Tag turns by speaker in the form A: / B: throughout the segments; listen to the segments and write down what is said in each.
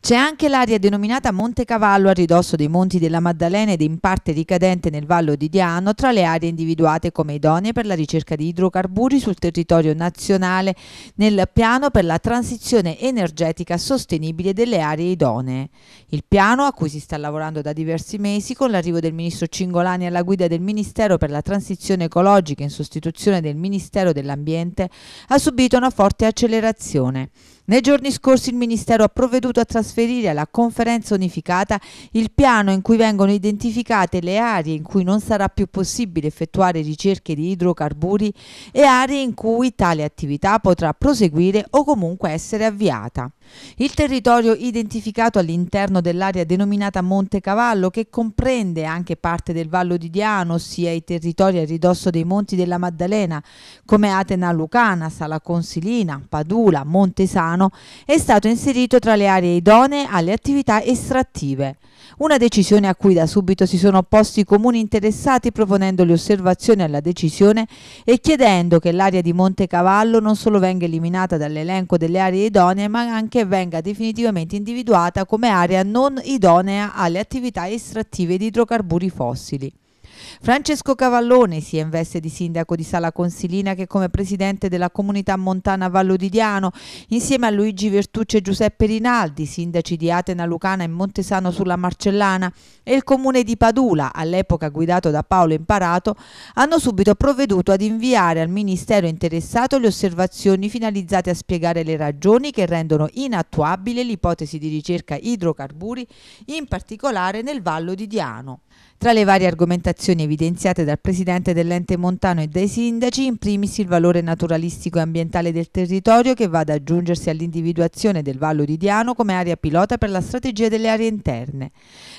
A: C'è anche l'area denominata Monte Cavallo a ridosso dei Monti della Maddalena ed in parte ricadente nel Vallo di Diano tra le aree individuate come idonee per la ricerca di idrocarburi sul territorio nazionale nel piano per la transizione energetica sostenibile delle aree idonee. Il piano, a cui si sta lavorando da diversi mesi, con l'arrivo del ministro Cingolani alla guida del Ministero per la transizione ecologica in sostituzione del Ministero dell'Ambiente, ha subito una forte accelerazione. Nei giorni scorsi il Ministero ha provveduto a trasferire alla conferenza unificata il piano in cui vengono identificate le aree in cui non sarà più possibile effettuare ricerche di idrocarburi e aree in cui tale attività potrà proseguire o comunque essere avviata. Il territorio identificato all'interno dell'area denominata Monte Cavallo, che comprende anche parte del Vallo di Diano, ossia i territori a ridosso dei Monti della Maddalena, come Atena Lucana, Sala Consilina, Padula, Montesano, è stato inserito tra le aree idonee alle attività estrattive. Una decisione a cui da subito si sono opposti i comuni interessati proponendo le osservazioni alla decisione e chiedendo che l'area di Monte Cavallo non solo venga eliminata dall'elenco delle aree idonee ma anche che venga definitivamente individuata come area non idonea alle attività estrattive di idrocarburi fossili. Francesco Cavallone si veste di sindaco di Sala Consilina che come presidente della comunità montana Vallodidiano insieme a Luigi Vertucci e Giuseppe Rinaldi, sindaci di Atena Lucana e Montesano sulla Marcellana e il comune di Padula, all'epoca guidato da Paolo Imparato, hanno subito provveduto ad inviare al ministero interessato le osservazioni finalizzate a spiegare le ragioni che rendono inattuabile l'ipotesi di ricerca idrocarburi, in particolare nel Vallo di Diano. Tra le varie argomentazioni osservazioni evidenziate dal presidente dell'ente montano e dai sindaci, in primis il valore naturalistico e ambientale del territorio che va ad aggiungersi all'individuazione del Vallo di Diano come area pilota per la strategia delle aree interne.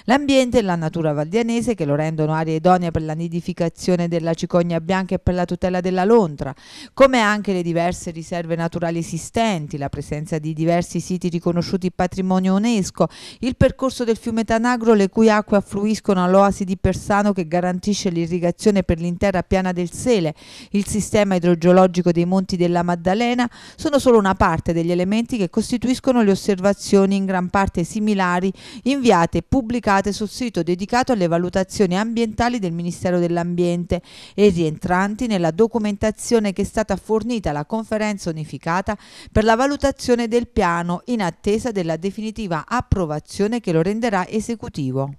A: L'ambiente e la natura valdianese che lo rendono area idonea per la nidificazione della cicogna bianca e per la tutela della lontra, come anche le diverse riserve naturali esistenti, la presenza di diversi siti riconosciuti patrimonio UNESCO, il percorso del fiume Tanagro le cui acque affluiscono all'oasi di Persano che garantisce garantisce l'irrigazione per l'intera piana del Sele, il sistema idrogeologico dei Monti della Maddalena, sono solo una parte degli elementi che costituiscono le osservazioni in gran parte similari inviate e pubblicate sul sito dedicato alle valutazioni ambientali del Ministero dell'Ambiente e rientranti nella documentazione che è stata fornita alla conferenza unificata per la valutazione del piano in attesa della definitiva approvazione che lo renderà esecutivo.